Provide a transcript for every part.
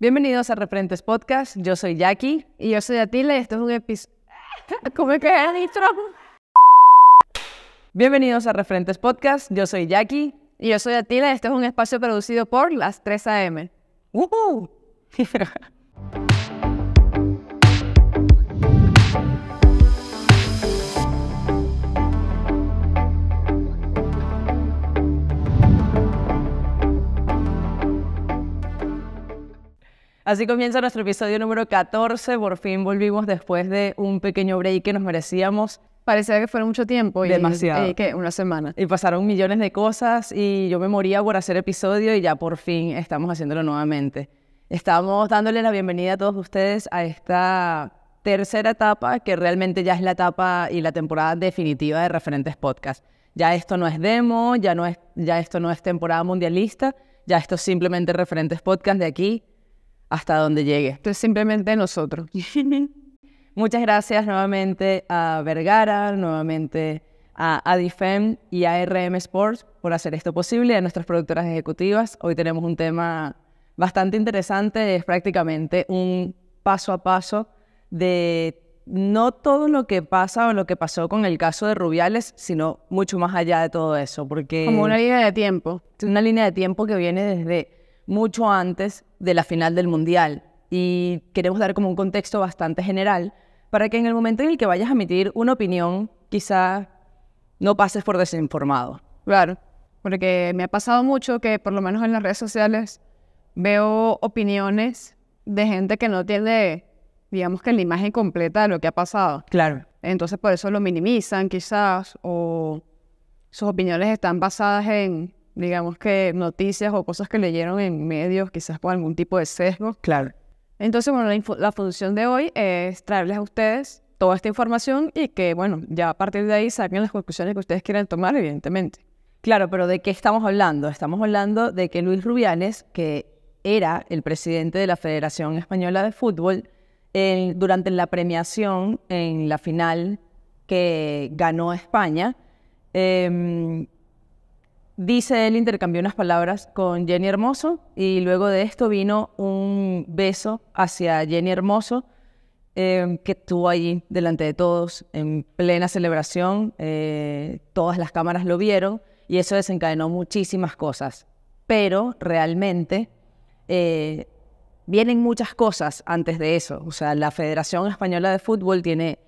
Bienvenidos a Referentes Podcast. Yo soy Jackie. Y yo soy Atila y esto es un episodio. ¿Cómo es que es Bienvenidos a Referentes Podcast. Yo soy Jackie. Y yo soy Atila y este es un espacio producido por las 3 AM. Así comienza nuestro episodio número 14. Por fin volvimos después de un pequeño break que nos merecíamos. Parecía que fue mucho tiempo. Y, Demasiado. Eh, Una semana. Y pasaron millones de cosas y yo me moría por hacer episodio y ya por fin estamos haciéndolo nuevamente. Estamos dándole la bienvenida a todos ustedes a esta tercera etapa, que realmente ya es la etapa y la temporada definitiva de Referentes Podcast. Ya esto no es demo, ya, no es, ya esto no es temporada mundialista, ya esto es simplemente Referentes Podcast de aquí hasta donde llegue. Entonces simplemente nosotros. Muchas gracias nuevamente a Vergara, nuevamente a Adifem y a RM Sports por hacer esto posible, a nuestras productoras ejecutivas. Hoy tenemos un tema bastante interesante, es prácticamente un paso a paso de no todo lo que pasa o lo que pasó con el caso de Rubiales, sino mucho más allá de todo eso, porque... Como una línea de tiempo. Una línea de tiempo que viene desde mucho antes de la final del Mundial. Y queremos dar como un contexto bastante general para que en el momento en el que vayas a emitir una opinión, quizás no pases por desinformado. Claro, porque me ha pasado mucho que por lo menos en las redes sociales veo opiniones de gente que no tiene, digamos que la imagen completa de lo que ha pasado. Claro. Entonces por eso lo minimizan quizás o sus opiniones están basadas en digamos que noticias o cosas que leyeron en medios, quizás con algún tipo de sesgo. Claro. Entonces, bueno, la, función de hoy es traerles a ustedes toda esta información y que, bueno, ya a partir de ahí saquen las conclusiones que ustedes quieran tomar, evidentemente. Claro, pero ¿de qué estamos hablando? Estamos hablando de que Luis Rubiales, que era el presidente de la Federación Española de Fútbol, durante la premiación en la final que ganó España, eh, Dice él, intercambió unas palabras con Jenny Hermoso y luego de esto vino un beso hacia Jenny Hermoso, em, que estuvo allí delante de todos en plena celebración. Eh, todas las cámaras lo vieron y eso desencadenó muchísimas cosas. Pero realmente eh, vienen muchas cosas antes de eso. O sea, la Federación Española de Fútbol tiene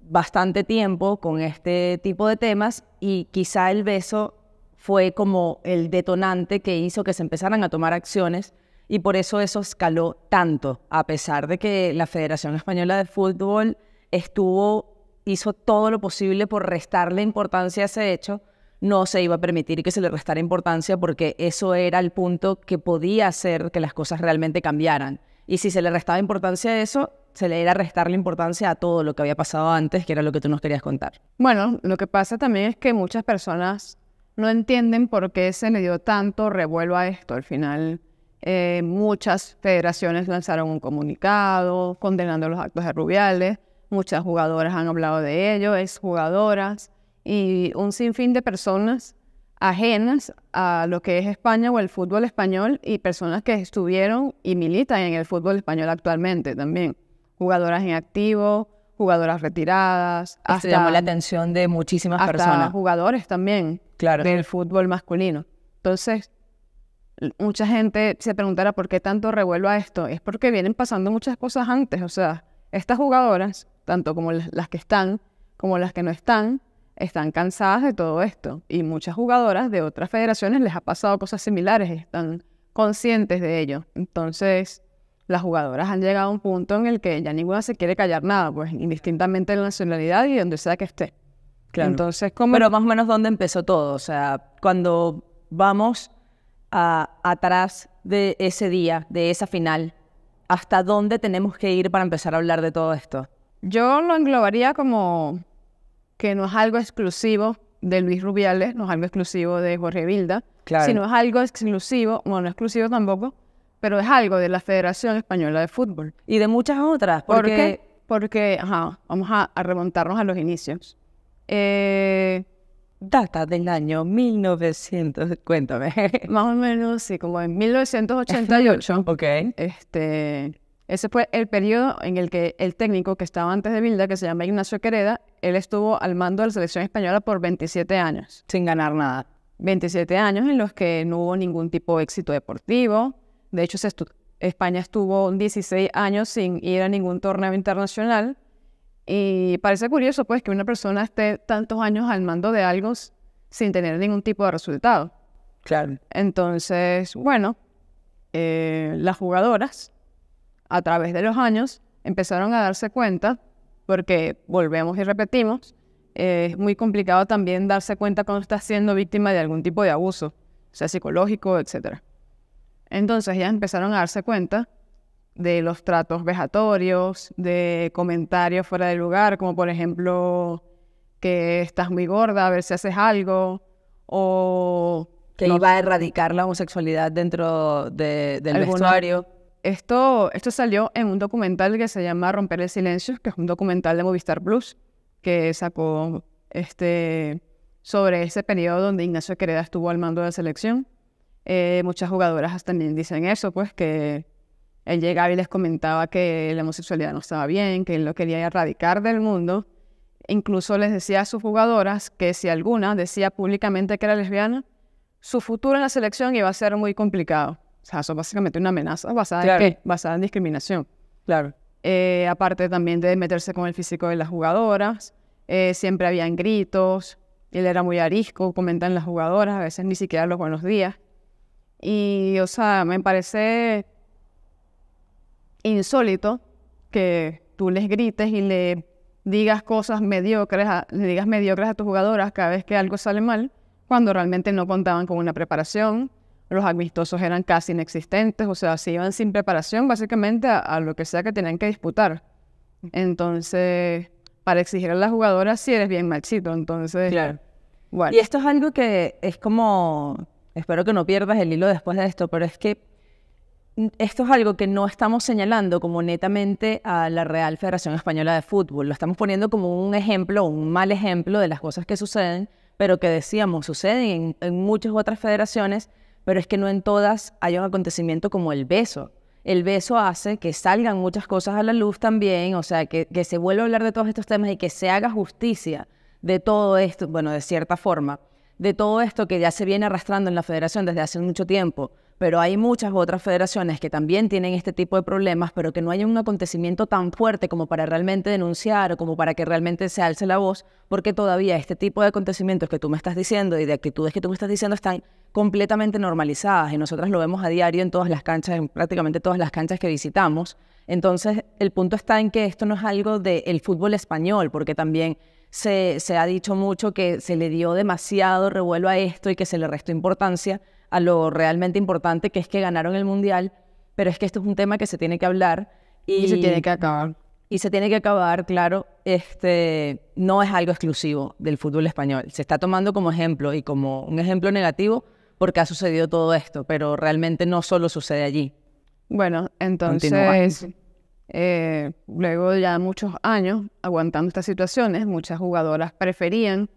bastante tiempo con este tipo de temas y quizá el beso fue como el detonante que hizo que se empezaran a tomar acciones y por eso eso escaló tanto, a pesar de que la Federación Española de Fútbol estuvo, hizo todo lo posible por restarle importancia a ese hecho, no se iba a permitir que se le restara importancia porque eso era el punto que podía hacer que las cosas realmente cambiaran. Y si se le restaba importancia a eso, se le era restarle importancia a todo lo que había pasado antes, que era lo que tú nos querías contar. Bueno, lo que pasa también es que muchas personas no entienden por qué se le dio tanto revuelo a esto. Al final, eh, muchas federaciones lanzaron un comunicado condenando los actos de Rubiales, muchas jugadoras han hablado de ello, exjugadoras y un sinfín de personas ajenas a lo que es España o el fútbol español y personas que estuvieron y militan en el fútbol español actualmente también. Jugadoras en activo, jugadoras retiradas. hasta llamó la atención de muchísimas personas. jugadores también del fútbol masculino. Entonces, mucha gente se preguntará por qué tanto revuelo a esto. Es porque vienen pasando muchas cosas antes. O sea, estas jugadoras, tanto como las que están, como las que no están, están cansadas de todo esto. Y muchas jugadoras de otras federaciones les ha pasado cosas similares, están conscientes de ello. Entonces, las jugadoras han llegado a un punto en el que ya ninguna se quiere callar nada, pues indistintamente de la nacionalidad y donde sea que esté. Claro. Entonces, Pero más o menos dónde empezó todo, o sea, cuando vamos atrás de ese día, de esa final, ¿hasta dónde tenemos que ir para empezar a hablar de todo esto? Yo lo englobaría como que no es algo exclusivo de Luis Rubiales, no es algo exclusivo de Jorge Vilda, sino es algo exclusivo, bueno, no exclusivo tampoco, pero es algo de la Federación Española de Fútbol. Y de muchas otras. Porque... ¿Por qué? Porque, ajá, vamos a, remontarnos a los inicios. Eh, Data del año 1900, cuéntame. Más o menos, sí, como en 1988. ok. Este, ese fue el periodo en el que el técnico que estaba antes de Bilda, que se llama Ignacio Quereda, él estuvo al mando de la selección española por 27 años. Sin ganar nada. 27 años en los que no hubo ningún tipo de éxito deportivo, de hecho, España estuvo 16 años sin ir a ningún torneo internacional. Y parece curioso, pues, que una persona esté tantos años al mando de algo sin tener ningún tipo de resultado. Claro. Entonces, bueno, eh, las jugadoras, a través de los años, empezaron a darse cuenta, porque volvemos y repetimos, es muy complicado también darse cuenta cuando estás siendo víctima de algún tipo de abuso, sea psicológico, etcétera. Entonces ya empezaron a darse cuenta de los tratos vejatorios, de comentarios fuera de lugar, como por ejemplo que estás muy gorda, a ver si haces algo, o... Que iba a erradicar la homosexualidad dentro del vestuario. Esto, esto salió en un documental que se llama Romper el Silencio, que es un documental de Movistar Plus, que sacó este, sobre ese periodo donde Ignacio Quereda estuvo al mando de la selección. Eh, muchas jugadoras también dicen eso, pues que él llegaba y les comentaba que la homosexualidad no estaba bien, que él lo quería erradicar del mundo. Incluso les decía a sus jugadoras que si alguna decía públicamente que era lesbiana, su futuro en la selección iba a ser muy complicado. O sea, eso básicamente una amenaza basada en Basada en discriminación. Claro. Eh, aparte también de meterse con el físico de las jugadoras, eh, siempre habían gritos, él era muy arisco, comentan las jugadoras, a veces ni siquiera los buenos días. Y, o sea, me parece insólito que tú les grites y le digas cosas mediocres, a, le digas mediocres a tus jugadoras cada vez que algo sale mal, cuando realmente no contaban con una preparación, los amistosos eran casi inexistentes, o sea, se iban sin preparación básicamente a, lo que sea que tenían que disputar. Entonces, para exigir a las jugadoras si eres bien machito, entonces... Y esto es algo que es como espero que no pierdas el hilo después de esto, pero es que esto es algo que no estamos señalando como netamente a la Real Federación Española de Fútbol, lo estamos poniendo como un ejemplo, un mal ejemplo de las cosas que suceden, pero que decíamos suceden en, muchas otras federaciones, pero es que no en todas hay un acontecimiento como el beso. El beso hace que salgan muchas cosas a la luz también, o sea, que, que se vuelva a hablar de todos estos temas y que se haga justicia de todo esto, bueno, de cierta forma de todo esto que ya se viene arrastrando en la federación desde hace mucho tiempo, pero hay muchas otras federaciones que también tienen este tipo de problemas, pero que no hay un acontecimiento tan fuerte como para realmente denunciar o como para que realmente se alce la voz, porque todavía este tipo de acontecimientos que tú me estás diciendo y de actitudes que tú me estás diciendo están completamente normalizadas y nosotras lo vemos a diario en todas las canchas, en prácticamente todas las canchas que visitamos. Entonces, el punto está en que esto no es algo del fútbol español, porque también se, ha dicho mucho que se le dio demasiado revuelo a esto y que se le restó importancia a lo realmente importante que es que ganaron el Mundial, pero es que esto es un tema que se tiene que hablar. Y, se tiene que acabar. Y se tiene que acabar, claro, este, no es algo exclusivo del fútbol español. Se está tomando como ejemplo y como un ejemplo negativo porque ha sucedido todo esto, pero realmente no solo sucede allí. Bueno, entonces... Eh, luego ya muchos años aguantando estas situaciones, muchas jugadoras preferían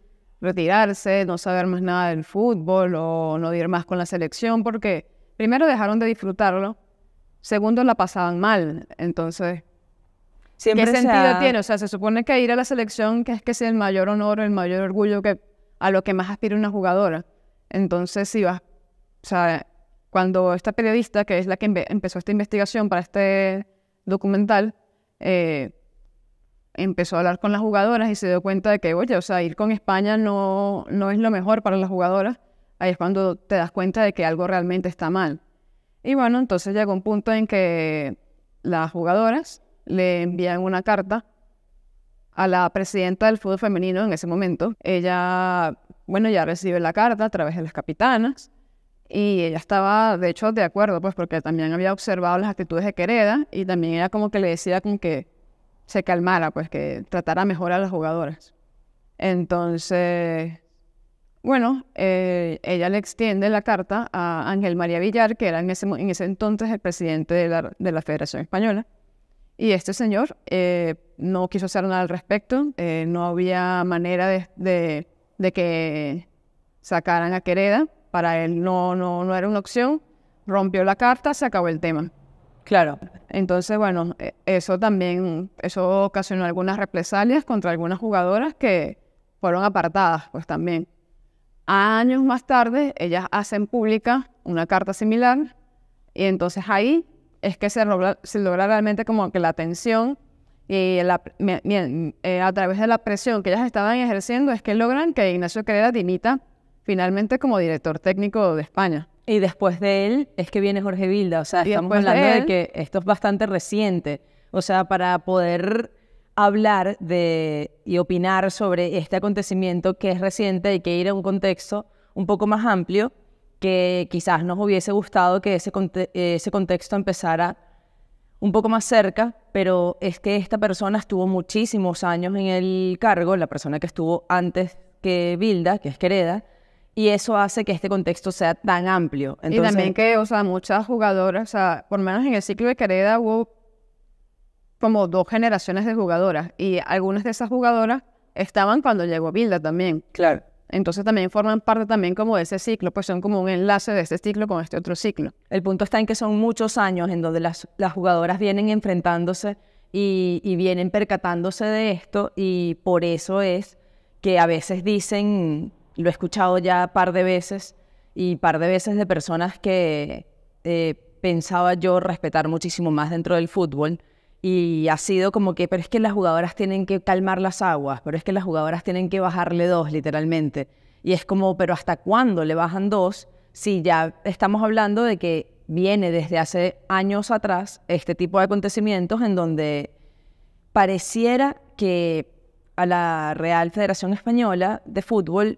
retirarse, no saber más nada del fútbol o no ir más con la selección porque primero dejaron de disfrutarlo, segundo la pasaban mal, entonces Siempre ¿qué sentido tiene? O sea, se supone que ir a la selección que es que es el mayor honor, el mayor orgullo que a lo que más aspira una jugadora. Entonces, si vas, o sea, cuando esta periodista que es la que empezó esta investigación para este documental, eh, empezó a hablar con las jugadoras y se dio cuenta de que, oye, o sea, ir con España no, no es lo mejor para las jugadoras. Ahí es cuando te das cuenta de que algo realmente está mal. Y bueno, entonces llegó un punto en que las jugadoras le envían una carta a la presidenta del fútbol femenino en ese momento. Ella, bueno, ya recibe la carta a través de las capitanas y ella estaba, de hecho, de acuerdo, pues porque también había observado las actitudes de Quereda y también era como que le decía con que se calmara, pues que tratara mejor a las jugadoras. Entonces, bueno, eh, ella le extiende la carta a Ángel María Villar, que era en ese, entonces el presidente de la, Federación Española. Y este señor eh, no quiso hacer nada al respecto, eh, no había manera de que sacaran a Quereda para él no, no, no era una opción, rompió la carta, se acabó el tema. Claro. Entonces, bueno, e, eso también, eso ocasionó algunas represalias contra algunas jugadoras que fueron apartadas, pues también. Años más tarde, ellas hacen pública una carta similar y entonces ahí es que se logra, realmente como que la atención y eh, a través de la presión que ellas estaban ejerciendo es que logran que Ignacio Quereda dimita finalmente como director técnico de España. Y después de él es que viene Jorge Vilda, o sea, estamos hablando de, que esto es bastante reciente, o sea, para poder hablar de y opinar sobre este acontecimiento que es reciente y que ir a un contexto un poco más amplio que quizás nos hubiese gustado que ese, ese contexto empezara un poco más cerca, pero es que esta persona estuvo muchísimos años en el cargo, la persona que estuvo antes que Bilda, que es Quereda, y eso hace que este contexto sea tan amplio. y también que, o sea, muchas jugadoras, o sea, por lo menos en el ciclo de Quereda hubo como dos generaciones de jugadoras y algunas de esas jugadoras estaban cuando llegó Bilda también. Claro. Entonces también forman parte también como de ese ciclo, pues son como un enlace de este ciclo con este otro ciclo. El punto está en que son muchos años en donde las, las jugadoras vienen enfrentándose y vienen percatándose de esto y por eso es que a veces dicen lo he escuchado ya par de veces y par de veces de personas que eh, pensaba yo respetar muchísimo más dentro del fútbol. Y ha sido como que, pero es que las jugadoras tienen que calmar las aguas, pero es que las jugadoras tienen que bajarle dos, literalmente. Y es como, pero ¿hasta cuándo le bajan dos? Si ya estamos hablando de que viene desde hace años atrás este tipo de acontecimientos en donde pareciera que a la Real Federación Española de Fútbol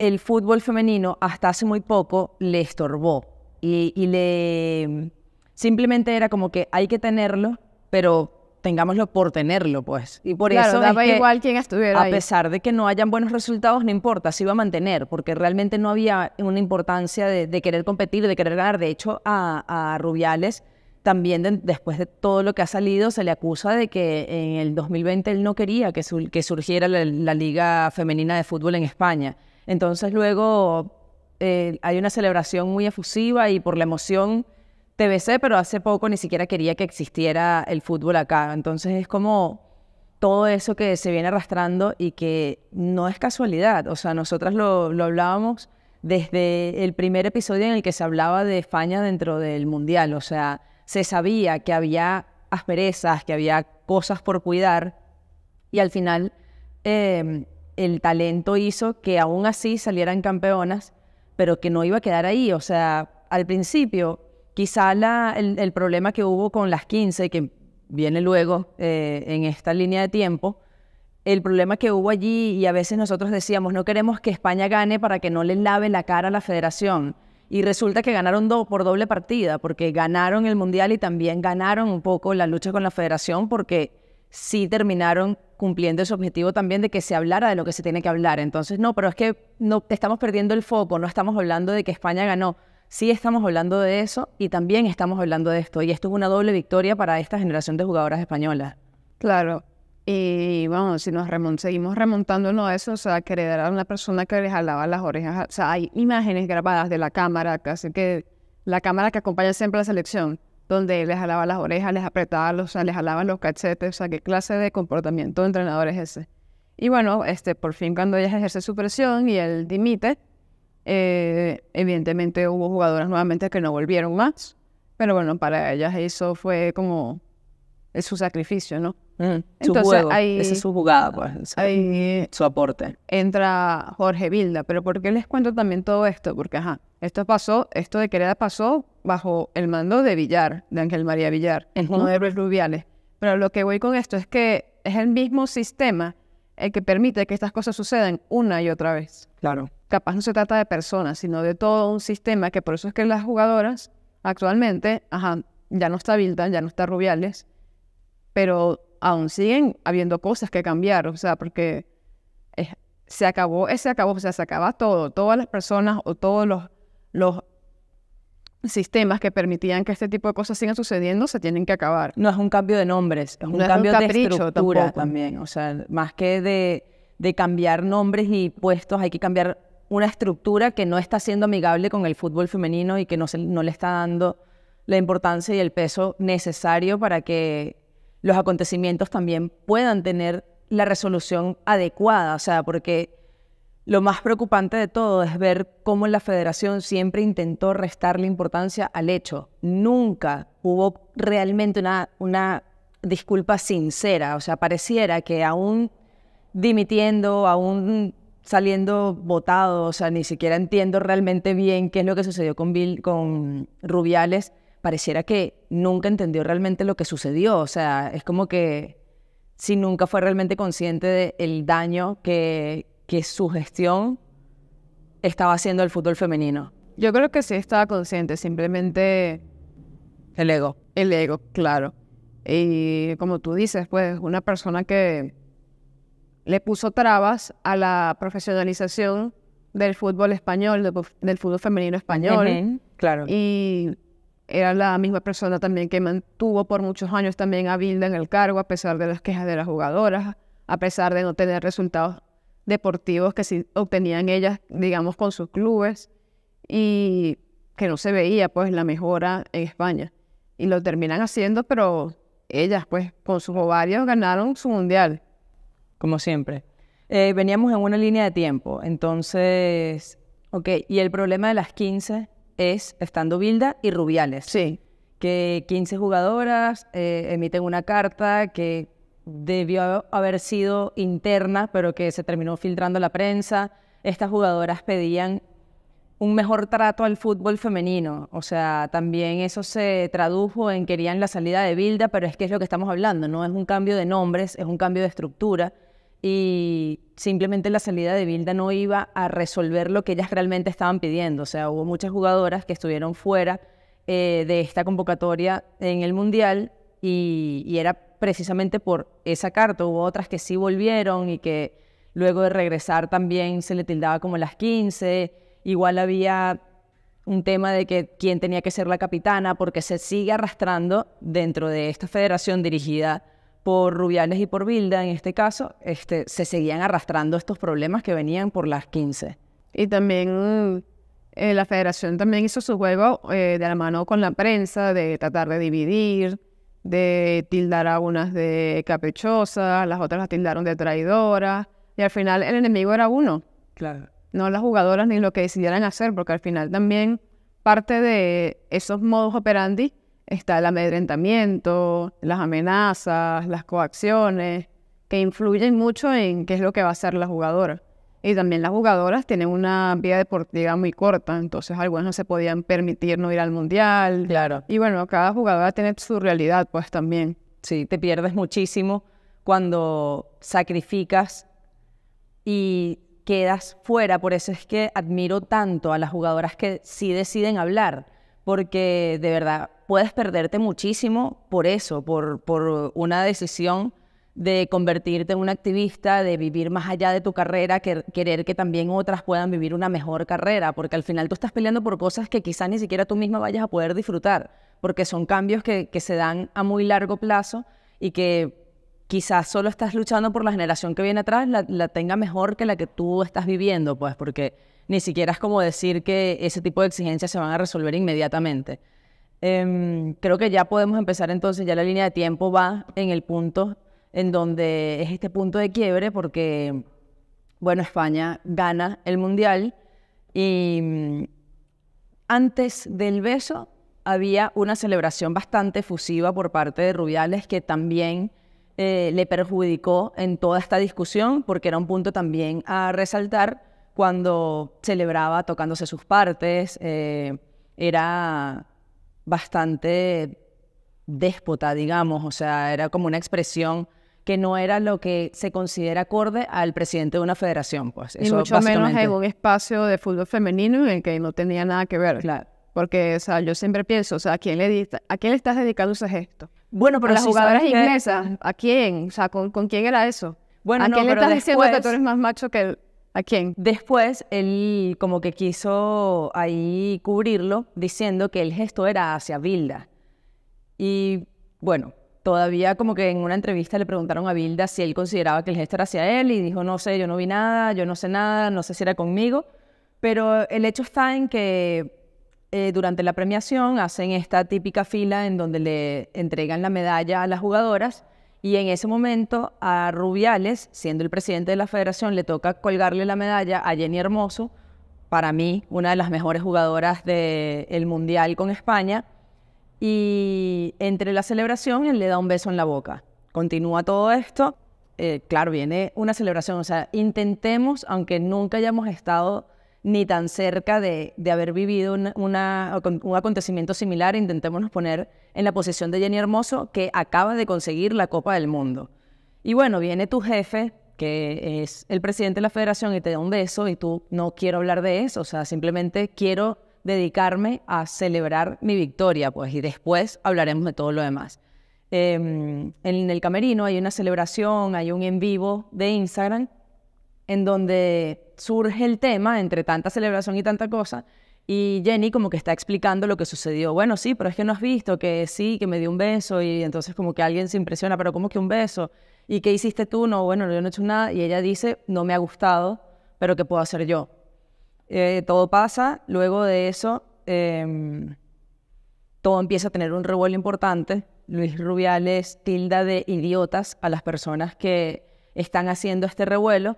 el fútbol femenino hasta hace muy poco le estorbó y, le simplemente era como que hay que tenerlo, pero tengámoslo por tenerlo, pues. Y por eso daba igual quién estuviera. A pesar de que no hayan buenos resultados, no importa, se iba a mantener, porque realmente no había una importancia de, querer competir, de querer ganar. De hecho, a, Rubiales también después de todo lo que ha salido, se le acusa de que en el 2020 él no quería que, surgiera la Liga Femenina de Fútbol en España. Entonces luego eh, hay una celebración muy efusiva y por la emoción te besé, pero hace poco ni siquiera quería que existiera el fútbol acá. Entonces es como todo eso que se viene arrastrando y que no es casualidad. O sea, nosotras lo, hablábamos desde el primer episodio en el que se hablaba de España dentro del Mundial. O sea, se sabía que había asperezas, que había cosas por cuidar y al final em, el talento hizo que aún así salieran campeonas, pero que no iba a quedar ahí. O sea, al principio, quizá el, problema que hubo con las 15, que viene luego eh, en esta línea de tiempo, el problema que hubo allí, y a veces nosotros decíamos, no queremos que España gane para que no le lave la cara a la federación. Y resulta que ganaron por doble partida, porque ganaron el Mundial y también ganaron un poco la lucha con la federación, porque sí terminaron cumpliendo ese objetivo también de que se hablara de lo que se tiene que hablar. Entonces, no, pero es que no estamos perdiendo el foco, no estamos hablando de que España ganó. Sí estamos hablando de eso y también estamos hablando de esto. Y esto es una doble victoria para esta generación de jugadoras españolas. Claro. Y vamos, si nos seguimos remontándonos a eso, o sea, que a una persona que les jalaba las orejas. O sea, hay imágenes grabadas de la cámara, casi que la cámara que acompaña siempre a la selección donde les jalaba las orejas, les apretaba o les jalaba los cachetes, o sea, qué clase de comportamiento de entrenador es ese. Y bueno, este, por fin cuando ellas ejercen su presión y él dimite, eh, evidentemente hubo jugadoras nuevamente que no volvieron más, pero bueno, para ellas eso fue como su sacrificio, ¿no? su juego, esa es su jugada, pues, su aporte. Entra Jorge Vilda, pero ¿por qué les cuento también todo esto? Porque, ajá, esto pasó, esto de Quereda pasó bajo el mando de Villar, de Ángel María Villar, en uno de los Rubiales. Pero lo que voy con esto es que es el mismo sistema el que permite que estas cosas sucedan una y otra vez. Claro. Capaz no se trata de personas, sino de todo un sistema que por eso es que las jugadoras actualmente, ajá, ya no está Vilda, ya no está Rubiales, pero aún siguen habiendo cosas que cambiar, o sea, porque se acabó, se acabó, o sea, se acaba todo, todas las personas o todos los los sistemas que permitían que este tipo de cosas sigan sucediendo se tienen que acabar. No es un cambio de nombres, es un cambio de estructura también. O sea, más que de, cambiar nombres y puestos, hay que cambiar una estructura que no está siendo amigable con el fútbol femenino y que no, no le está dando la importancia y el peso necesario para que los acontecimientos también puedan tener la resolución adecuada. O sea, porque lo más preocupante de todo es ver cómo la federación siempre intentó restarle importancia al hecho. Nunca hubo realmente una, una disculpa sincera. O sea, pareciera que aún dimitiendo, aún saliendo votado, o sea, ni siquiera entiendo realmente bien qué es lo que sucedió con, con Rubiales, pareciera que nunca entendió realmente lo que sucedió. O sea, es como que si nunca fue realmente consciente del daño que, que su gestión estaba haciendo el fútbol femenino. Yo creo que sí estaba consciente, simplemente... El ego. El ego, claro. Y como tú dices, pues una persona que le puso trabas a la profesionalización del fútbol español, del fútbol femenino español. claro. Y era la misma persona también que mantuvo por muchos años también a Bilda en el cargo, a pesar de las quejas de las jugadoras, a pesar de no tener resultados deportivos que sí obtenían ellas, digamos, con sus clubes y que no se veía pues la mejora en España. Y lo terminan haciendo, pero ellas pues con sus ovarios ganaron su mundial. Como siempre. Eh, veníamos en una línea de tiempo, entonces, ok, y el problema de las 15 es estando Bilda y Rubiales. Sí. Que 15 jugadoras eh, emiten una carta que debió haber sido interna, pero que se terminó filtrando la prensa. Estas jugadoras pedían un mejor trato al fútbol femenino. O sea, también eso se tradujo en querían la salida de Bilda, pero es que es lo que estamos hablando, no es un cambio de nombres, es un cambio de estructura. Y simplemente la salida de Bilda no iba a resolver lo que ellas realmente estaban pidiendo. O sea, hubo muchas jugadoras que estuvieron fuera eh, de esta convocatoria en el Mundial y, y era precisamente por esa carta. Hubo otras que sí volvieron y que luego de regresar también se le tildaba como las 15. Igual había un tema de que quién tenía que ser la capitana porque se sigue arrastrando dentro de esta federación dirigida por Rubiales y por Bilda, en este caso, este, se seguían arrastrando estos problemas que venían por las 15. Y también eh, la federación también hizo su juego eh, de la mano con la prensa, de tratar de dividir, de tildar a unas de caprichosas, las otras las tildaron de traidoras, y al final el enemigo era uno. Claro. No las jugadoras ni lo que decidieran hacer, porque al final también parte de esos modos operandi está el amedrentamiento, las amenazas, las coacciones, que influyen mucho en qué es lo que va a hacer la jugadora. Y también las jugadoras tienen una vida deportiva muy corta, entonces algunas no se podían permitir no ir al mundial. Claro. Y bueno, cada jugadora tiene su realidad, pues también. Sí, te pierdes muchísimo cuando sacrificas y quedas fuera. Por eso es que admiro tanto a las jugadoras que sí deciden hablar, porque de verdad puedes perderte muchísimo por eso, por, por una decisión de convertirte en un activista, de vivir más allá de tu carrera, que, querer que también otras puedan vivir una mejor carrera, porque al final tú estás peleando por cosas que quizás ni siquiera tú misma vayas a poder disfrutar, porque son cambios que, se dan a muy largo plazo y que quizás solo estás luchando por la generación que viene atrás, la, la tenga mejor que la que tú estás viviendo, pues, porque ni siquiera es como decir que ese tipo de exigencias se van a resolver inmediatamente. Em, creo que ya podemos empezar entonces, ya la línea de tiempo va en el punto en donde es este punto de quiebre porque, bueno, España gana el Mundial y mm, antes del beso había una celebración bastante efusiva por parte de Rubiales que también eh, le perjudicó en toda esta discusión porque era un punto también a resaltar cuando celebraba tocándose sus partes, eh, era bastante déspota, digamos, o sea, era como una expresión que no era lo que se considera acorde al presidente de una federación. Pues. Eso y mucho menos en un espacio de fútbol femenino en el que no tenía nada que ver. Claro. Porque, o sea, yo siempre pienso, o sea, ¿a quién le, a quién le estás dedicando ese gesto? Bueno, pero las jugadoras inglesas, ¿a quién? O sea, ¿con, quién era eso? Bueno, ¿A quién le estás diciendo que tú eres más macho que él? ¿A quién? Después, él como que quiso ahí cubrirlo diciendo que el gesto era hacia Bilda. Y bueno, todavía como que en una entrevista le preguntaron a Bilda si él consideraba que el gesto era hacia él y dijo, no sé, yo no vi nada, yo no sé nada, no sé si era conmigo, pero el hecho está en que eh, durante la premiación hacen esta típica fila en donde le entregan la medalla a las jugadoras y en ese momento a Rubiales, siendo el presidente de la federación, le toca colgarle la medalla a Jenny Hermoso, para mí una de las mejores jugadoras del Mundial con España y entre la celebración, él le da un beso en la boca. Continúa todo esto. Eh, claro, viene una celebración. O sea, intentemos, aunque nunca hayamos estado ni tan cerca de, de haber vivido un acontecimiento similar, intentémonos poner en la posición de Jenny Hermoso, que acaba de conseguir la Copa del Mundo. Y bueno, viene tu jefe, que es el presidente de la federación, y te da un beso, y tú no quiero hablar de eso, o sea, simplemente quiero dedicarme a celebrar mi victoria, pues, y después hablaremos de todo lo demás. Em, en el camerino hay una celebración, hay un en vivo de Instagram en donde surge el tema entre tanta celebración y tanta cosa. Y Jenny como que está explicando lo que sucedió. Bueno, sí, pero es que no has visto que sí, que me dio un beso y entonces como que alguien se impresiona, pero ¿cómo que un beso? ¿Y qué hiciste tú? No, bueno, yo no he hecho nada. Y ella dice, no me ha gustado, pero ¿qué puedo hacer yo? Eh, todo pasa, luego de eso em, todo empieza a tener un revuelo importante. Luis Rubiales tilda de idiotas a las personas que están haciendo este revuelo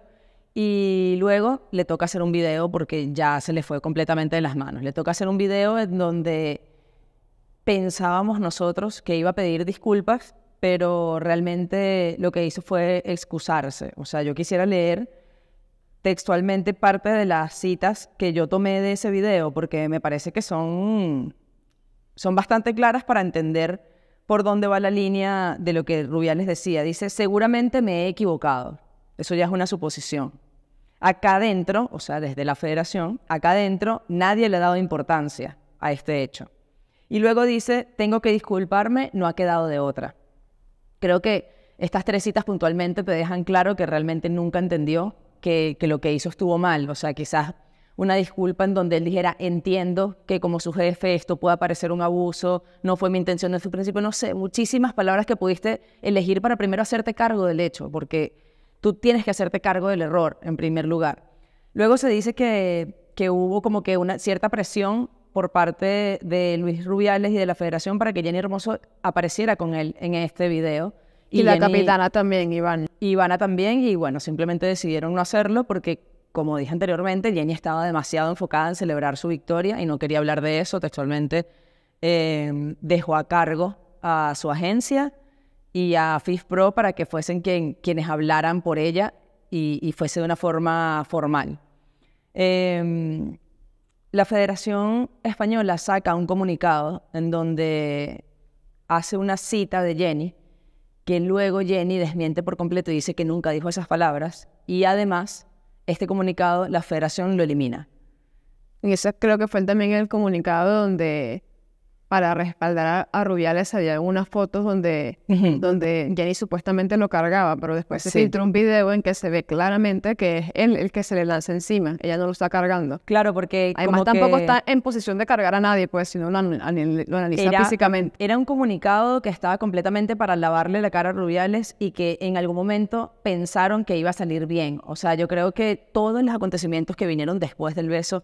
y luego le toca hacer un video porque ya se le fue completamente de las manos. Le toca hacer un video en donde pensábamos nosotros que iba a pedir disculpas, pero realmente lo que hizo fue excusarse. O sea, yo quisiera leer textualmente parte de las citas que yo tomé de ese video, porque me parece que son, son bastante claras para entender por dónde va la línea de lo que Rubiales decía. Dice, seguramente me he equivocado. Eso ya es una suposición. Acá adentro, o sea, desde la federación, acá adentro nadie le ha dado importancia a este hecho. Y luego dice, tengo que disculparme, no ha quedado de otra. Creo que estas tres citas puntualmente te dejan claro que realmente nunca entendió que, lo que hizo estuvo mal. O sea, quizás una disculpa en donde él dijera, entiendo que como su jefe esto pueda parecer un abuso, no fue mi intención desde el principio, no sé, muchísimas palabras que pudiste elegir para primero hacerte cargo del hecho, porque tú tienes que hacerte cargo del error en primer lugar. Luego se dice que, que hubo como que una cierta presión por parte de Luis Rubiales y de la federación para que Jenny Hermoso apareciera con él en este video. Y, la capitana también, Iván. Ivana también, y bueno, simplemente decidieron no hacerlo porque, como dije anteriormente, Jenny estaba demasiado enfocada en celebrar su victoria y no quería hablar de eso. Textualmente em, dejó a cargo a su agencia y a FIFPRO para que fuesen quienes hablaran por ella y, fuese de una forma formal. Em, la Federación Española saca un comunicado en donde hace una cita de Jenny que luego Jenny desmiente por completo y dice que nunca dijo esas palabras. Y además, este comunicado, la federación lo elimina. Y ese creo que fue también el comunicado donde para respaldar a, Rubiales había unas fotos donde, Jenny supuestamente lo cargaba, pero después se filtró un video en que se ve claramente que es él el que se le lanza encima, ella no lo está cargando. Claro, porque... Además tampoco está en posición de cargar a nadie, pues si no lo, analiza era, físicamente. Era un comunicado que estaba completamente para lavarle la cara a Rubiales y que en algún momento pensaron que iba a salir bien. O sea, yo creo que todos los acontecimientos que vinieron después del beso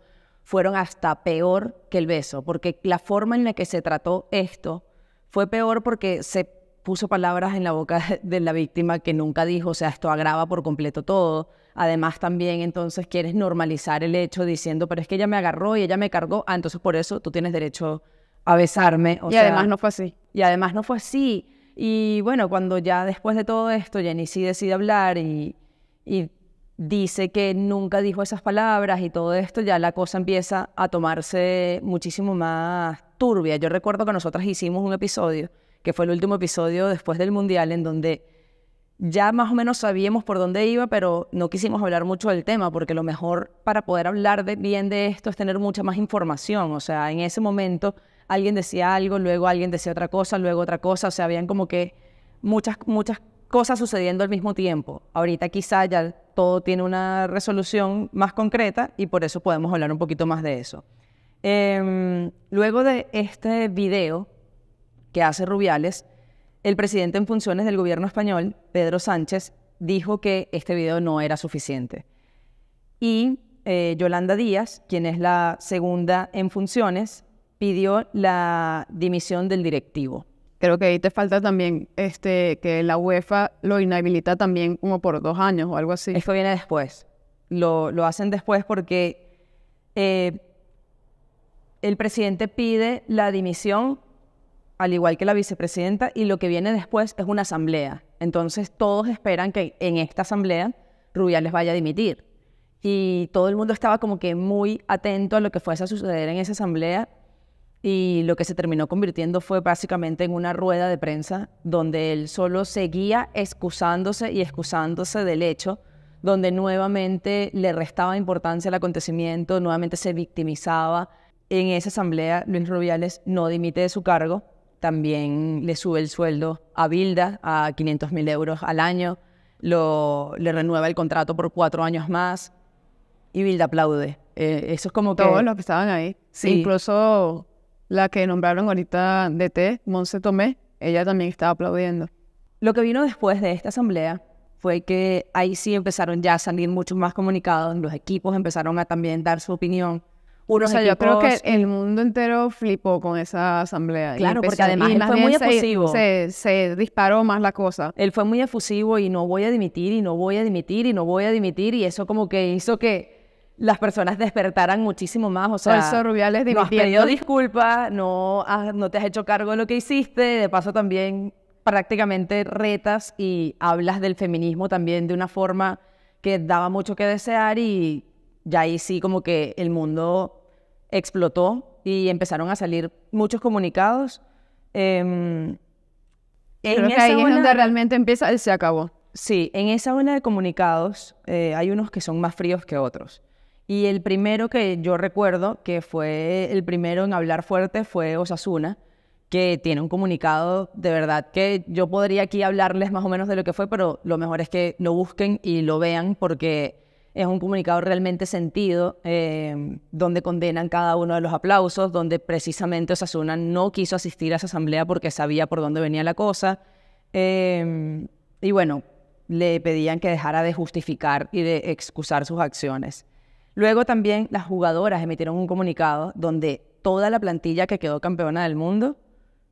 fueron hasta peor que el beso, porque la forma en la que se trató esto fue peor porque se puso palabras en la boca de la víctima que nunca dijo, o sea, esto agrava por completo todo. Además también entonces quieres normalizar el hecho diciendo, pero es que ella me agarró y ella me cargó, ah, entonces por eso tú tienes derecho a besarme. O y además no fue así. Y además no fue así. Y bueno, cuando ya después de todo esto, Jenny sí decide hablar y dice que nunca dijo esas palabras y todo esto, ya la cosa empieza a tomarse muchísimo más turbia. Yo recuerdo que nosotras hicimos un episodio, que fue el último episodio después del Mundial, en donde ya más o menos sabíamos por dónde iba, pero no quisimos hablar mucho del tema, porque lo mejor para poder hablar bien de esto es tener mucha más información. O sea, en ese momento alguien decía algo, luego alguien decía otra cosa, luego otra cosa, o sea, habían como que muchas, muchas cosas sucediendo al mismo tiempo. Ahorita quizá ya todo tiene una resolución más concreta y por eso podemos hablar un poquito más de eso. Em, luego de este video que hace Rubiales, el presidente en funciones del gobierno español, Pedro Sánchez, dijo que este video no era suficiente. Y eh, Yolanda Díaz, quien es la segunda en funciones, pidió la dimisión del directivo creo que ahí te falta también este que la UEFA lo inhabilita también como por dos años o algo así. Esto viene después. Lo, hacen después porque eh, el presidente pide la dimisión, al igual que la vicepresidenta, y lo que viene después es una asamblea. Entonces todos esperan que en esta asamblea les vaya a dimitir. Y todo el mundo estaba como que muy atento a lo que fuese a suceder en esa asamblea y lo que se terminó convirtiendo fue básicamente en una rueda de prensa donde él solo seguía excusándose y excusándose del hecho, donde nuevamente le restaba importancia al acontecimiento, nuevamente se victimizaba. En esa asamblea, Luis Rubiales no dimite de su cargo, también le sube el sueldo a Bilda a 500 mil euros al año, lo, le renueva el contrato por cuatro años más y Bilda aplaude. Eh, eso es como Todos los que estaban ahí. Sí. Incluso la que nombraron ahorita DT, Monse Tomé, ella también estaba aplaudiendo. Lo que vino después de esta asamblea fue que ahí sí empezaron ya a salir muchos más comunicados, los equipos empezaron a también dar su opinión. Unos o sea, yo creo que el mundo entero flipó con esa asamblea. Claro, porque además fue muy se, se, disparó más la cosa. Él fue muy efusivo y no voy a dimitir, y no voy a dimitir, y no voy a dimitir, y eso como que hizo que las personas despertaran muchísimo más. O sea, no has pedido disculpas, no, no te has hecho cargo de lo que hiciste, de paso también prácticamente retas y hablas del feminismo también de una forma que daba mucho que desear y ya ahí sí como que el mundo explotó y empezaron a salir muchos comunicados. Em, en esa ahí es donde realmente empieza y se acabó. Sí, en esa ola de comunicados eh, hay unos que son más fríos que otros. Y el primero que yo recuerdo, que fue el primero en hablar fuerte, fue Osasuna, que tiene un comunicado de verdad que yo podría aquí hablarles más o menos de lo que fue, pero lo mejor es que lo busquen y lo vean porque es un comunicado realmente sentido, em, donde condenan cada uno de los aplausos, donde precisamente Osasuna no quiso asistir a esa asamblea porque sabía por dónde venía la cosa. Em, y bueno, le pedían que dejara de justificar y de excusar sus acciones. Luego también las jugadoras emitieron un comunicado donde toda la plantilla que quedó campeona del mundo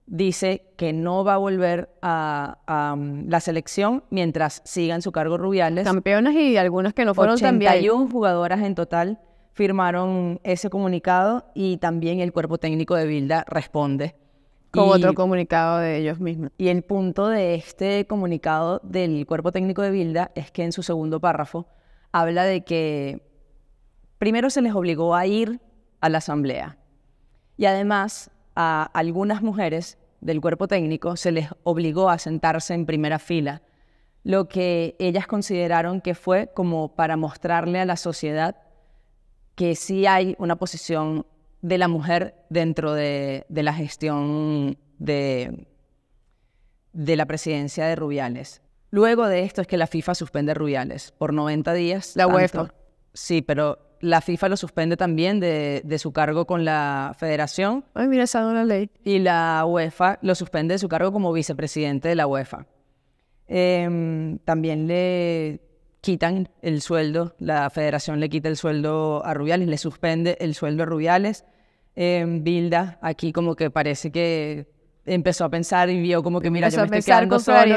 dice que no va a volver a, mm, la selección mientras sigan su cargo Rubiales. Campeonas y algunos que no fueron también. 81 jugadoras en total firmaron ese comunicado y también el cuerpo técnico de Bilda responde. Con otro comunicado de ellos mismos. Y el punto de este comunicado del cuerpo técnico de Bilda es que en su segundo párrafo habla de que primero se les obligó a ir a la asamblea y además a algunas mujeres del cuerpo técnico se les obligó a sentarse en primera fila, lo que ellas consideraron que fue como para mostrarle a la sociedad que sí hay una posición de la mujer dentro de, la gestión de, la presidencia de Rubiales. Luego de esto es que la FIFA suspende Rubiales por 90 días. La UEFA. Sí, pero la FIFA lo suspende también de, su cargo con la federación. Ay, mira, esa ley. Y la UEFA lo suspende de su cargo como vicepresidente de la UEFA. Em, también le quitan el sueldo, la federación le quita el sueldo a Rubiales, le suspende el sueldo a Rubiales. Em, Bilda, aquí como que parece que empezó a pensar y vio como que mira, yo me estoy quedando solo,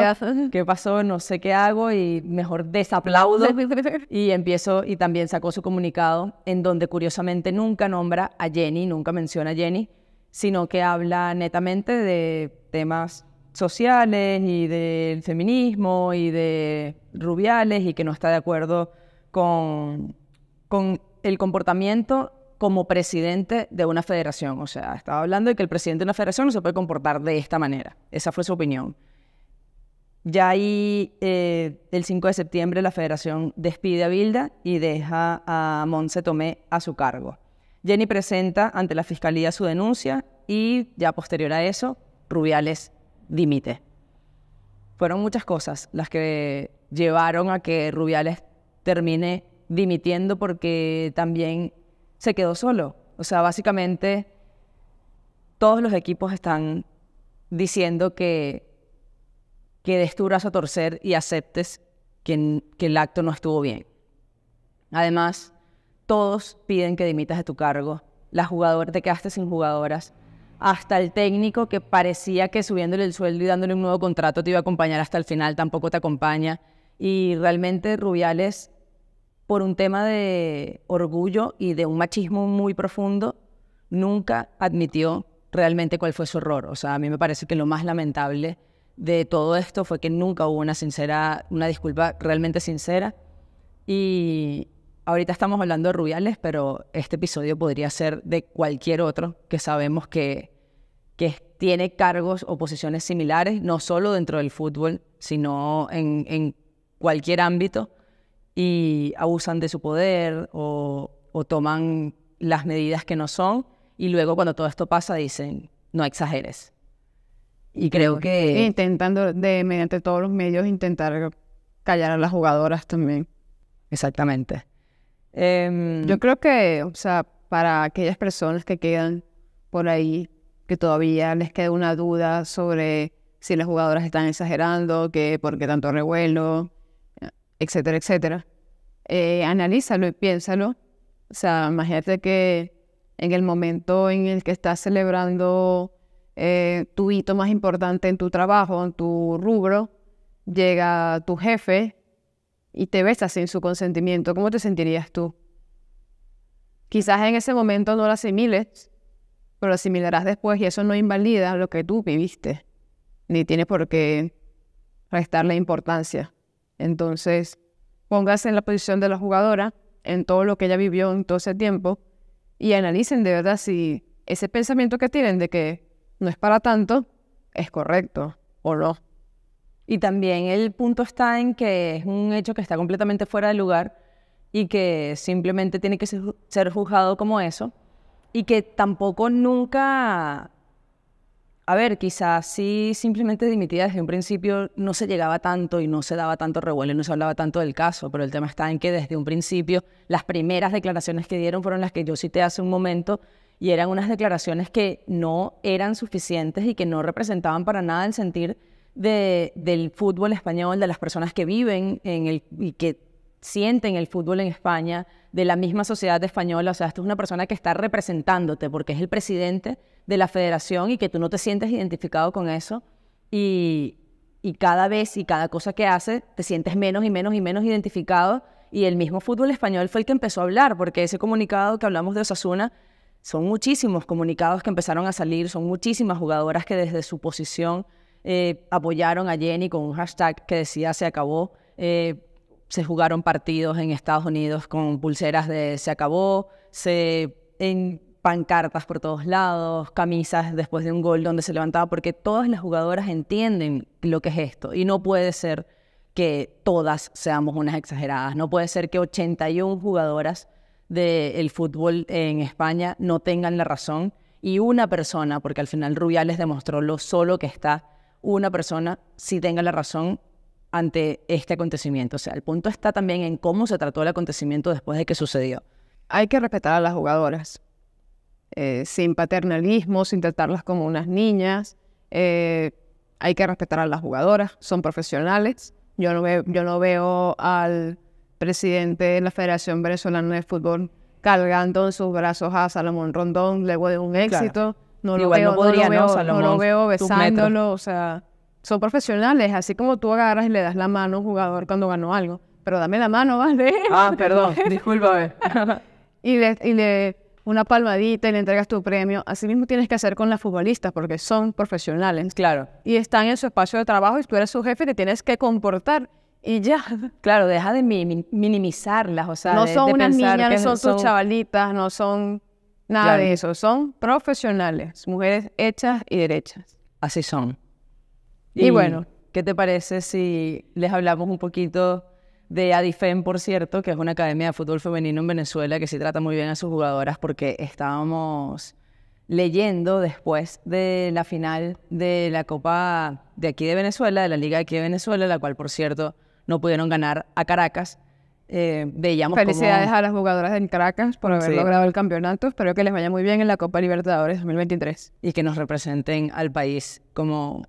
¿qué pasó? No sé qué hago y mejor desaplaudo y empiezo y también sacó su comunicado en donde curiosamente nunca nombra a Jenny, nunca menciona a Jenny, sino que habla netamente de temas sociales y del feminismo y de Rubiales y que no está de acuerdo con, con el comportamiento como presidente de una federación. O sea, estaba hablando de que el presidente de una federación no se puede comportar de esta manera. Esa fue su opinión. Ya ahí, eh, el 5 de septiembre, la federación despide a Bilda y deja a Monse Tomé a su cargo. Jenny presenta ante la fiscalía su denuncia y ya posterior a eso, Rubiales dimite. Fueron muchas cosas las que llevaron a que Rubiales termine dimitiendo porque también se quedó solo. O sea, básicamente todos los equipos están diciendo que, que des tu a torcer y aceptes que, que el acto no estuvo bien. Además, todos piden que dimitas de tu cargo. La jugadora, te quedaste sin jugadoras. Hasta el técnico que parecía que subiéndole el sueldo y dándole un nuevo contrato te iba a acompañar hasta el final, tampoco te acompaña. Y realmente Rubiales por un tema de orgullo y de un machismo muy profundo, nunca admitió realmente cuál fue su error. O sea, a mí me parece que lo más lamentable de todo esto fue que nunca hubo una sincera, una disculpa realmente sincera. Y ahorita estamos hablando de Rubiales, pero este episodio podría ser de cualquier otro que sabemos que, tiene cargos o posiciones similares, no solo dentro del fútbol, sino en cualquier ámbito y abusan de su poder o, toman las medidas que no son y luego cuando todo esto pasa dicen, no exageres. Y creo que... E intentando, de, mediante todos los medios, intentar callar a las jugadoras también. Exactamente. Em, Yo creo que, o sea, para aquellas personas que quedan por ahí, que todavía les queda una duda sobre si las jugadoras están exagerando, que por qué tanto revuelo, etcétera, etcétera. Eh, analízalo y piénsalo. O sea, imagínate que en el momento en el que estás celebrando eh, tu hito más importante en tu trabajo, en tu rubro, llega tu jefe y te besas sin su consentimiento. ¿Cómo te sentirías tú? Quizás en ese momento no lo asimiles, pero lo asimilarás después y eso no invalida lo que tú viviste, ni tienes por qué restarle importancia. Entonces, póngase en la posición de la jugadora, en todo lo que ella vivió en todo ese tiempo, y analicen de verdad si ese pensamiento que tienen de que no es para tanto es correcto o no. Y también el punto está en que es un hecho que está completamente fuera de lugar y que simplemente tiene que ser juzgado como eso y que tampoco nunca a ver, quizás si simplemente dimitía desde un principio no se llegaba tanto y no se daba tanto revuelo, no se hablaba tanto del caso, pero el tema está en que desde un principio las primeras declaraciones que dieron fueron las que yo cité hace un momento y eran unas declaraciones que no eran suficientes y que no representaban para nada el sentir del fútbol español, de las personas que viven en el, y que sienten el fútbol en España, de la misma sociedad española. O sea, esto es una persona que está representándote porque es el presidente de la federación y que tú no te sientes identificado con eso y, cada vez y cada cosa que hace te sientes menos y menos y menos identificado y el mismo fútbol español fue el que empezó a hablar, porque ese comunicado que hablamos de Osasuna, son muchísimos comunicados que empezaron a salir, son muchísimas jugadoras que desde su posición eh, apoyaron a Jenny con un hashtag que decía se acabó, eh, se jugaron partidos en Estados Unidos con pulseras de se acabó, se, en, pancartas por todos lados, camisas después de un gol donde se levantaba, porque todas las jugadoras entienden lo que es esto y no puede ser que todas seamos unas exageradas, no puede ser que 81 jugadoras del fútbol en España no tengan la razón y una persona, porque al final Rubiales demostró lo solo que está, una persona sí tenga la razón ante este acontecimiento. O sea, el punto está también en cómo se trató el acontecimiento después de que sucedió. Hay que respetar a las jugadoras eh, sin paternalismo, sin tratarlas como unas niñas. Eh, hay que respetar a las jugadoras, son profesionales. Yo no, veo, yo no veo al presidente de la Federación Venezolana de Fútbol cargando en sus brazos a Salomón Rondón luego de un éxito. No, lo Igual veo, no, podría, no, lo veo, lo veo besándolo, o sea, son profesionales, así como tú agarras y le das la mano a un jugador cuando ganó algo. Pero dame la mano, ¿vale? Ah, perdón, discúlpame. y le, y le una palmadita y le entregas tu premio. Así mismo tienes que hacer con las futbolistas porque son profesionales. Claro. Y están en su espacio de trabajo y tú eres su jefe y te tienes que comportar y ya. Claro, deja de minimizarlas, o sea, no son unas niñas, no son, sus chavalitas, no son nada de eso, son profesionales, mujeres hechas y derechas. Así son. Y, y bueno, ¿qué te parece si les hablamos un poquito de Adifem, por cierto, que es una academia de fútbol femenino en Venezuela que sí trata muy bien a sus jugadoras porque estábamos leyendo después de la final de la Copa de aquí de Venezuela, de la Liga de aquí de Venezuela, la cual, por cierto, no pudieron ganar a Caracas. Eh, veíamos Felicidades a las jugadoras en Caracas por haber logrado el campeonato. Espero que les vaya muy bien en la Copa Libertadores 2023. Y que nos representen al país como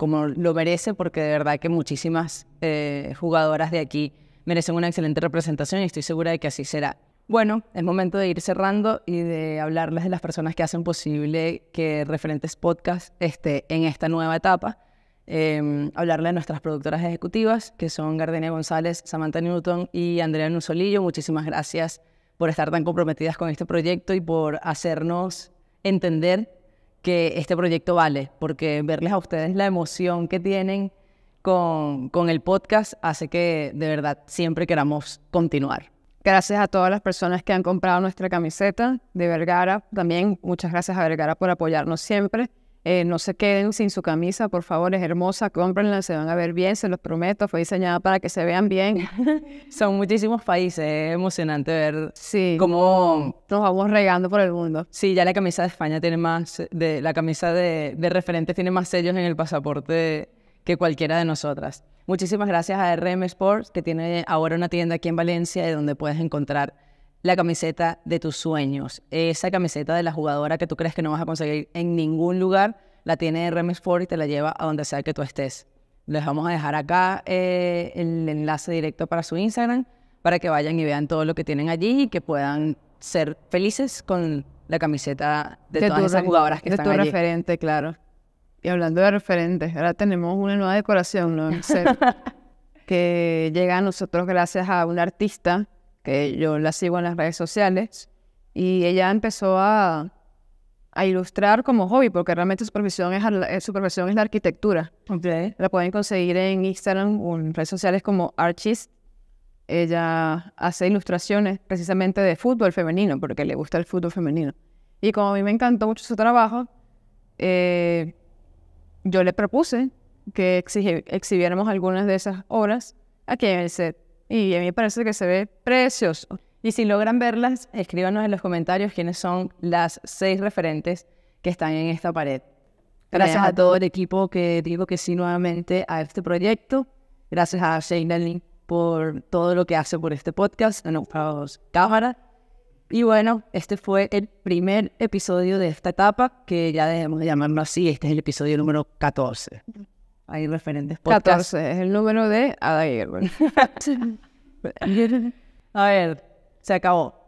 como lo merece, porque de verdad que muchísimas eh, jugadoras de aquí merecen una excelente representación y estoy segura de que así será. Bueno, es momento de ir cerrando y de hablarles de las personas que hacen posible que Referentes Podcast esté en esta nueva etapa. Eh, hablarle a nuestras productoras ejecutivas, que son Gardenia González, Samantha Newton y Andrea Nusolillo. Muchísimas gracias por estar tan comprometidas con este proyecto y por hacernos entender que este proyecto vale, porque verles a ustedes la emoción que tienen con, el podcast hace que de verdad siempre queramos continuar. Gracias a todas las personas que han comprado nuestra camiseta de Vergara. También muchas gracias a Vergara por apoyarnos siempre. Eh, no se queden sin su camisa, por favor, es hermosa, cómprenla, se van a ver bien, se los prometo, fue diseñada para que se vean bien. Son muchísimos países, es emocionante ver cómo nos vamos regando por el mundo. Sí, ya la camisa de España tiene más, de, la camisa de, referente tiene más sellos en el pasaporte que cualquiera de nosotras. Muchísimas gracias a RM Sports, que tiene ahora una tienda aquí en Valencia donde puedes encontrar la camiseta de tus sueños. Esa camiseta de la jugadora que tú crees que no vas a conseguir en ningún lugar, la tiene Remes y te la lleva a donde sea que tú estés. Les vamos a dejar acá eh, el enlace directo para su Instagram para que vayan y vean todo lo que tienen allí y que puedan ser felices con la camiseta de, todas esas jugadoras que están allí. De tu referente, claro. Y hablando de referentes, ahora tenemos una nueva decoración, ¿no? que llega a nosotros gracias a un artista que yo la sigo en las redes sociales, y ella empezó a, ilustrar como hobby, porque realmente su profesión es, eh, es la arquitectura. La pueden conseguir en Instagram o en redes sociales como Archist. Ella hace ilustraciones precisamente de fútbol femenino, porque le gusta el fútbol femenino. Y como a mí me encantó mucho su trabajo, eh, yo le propuse que exhibiéramos algunas de esas obras aquí en el set y a mí me parece que se ve precioso. Y si logran verlas, escríbanos en los comentarios quiénes son las seis referentes que están en esta pared. Gracias a todo el equipo que digo que sí nuevamente a este proyecto. Gracias a Shane Link por todo lo que hace por este podcast, cámaras. Y bueno, este fue el primer episodio de esta etapa, que ya debemos de llamarlo así. Este es el episodio número 14 hay referentes por 14 es el número de Ada Gerber. A ver, se acabó.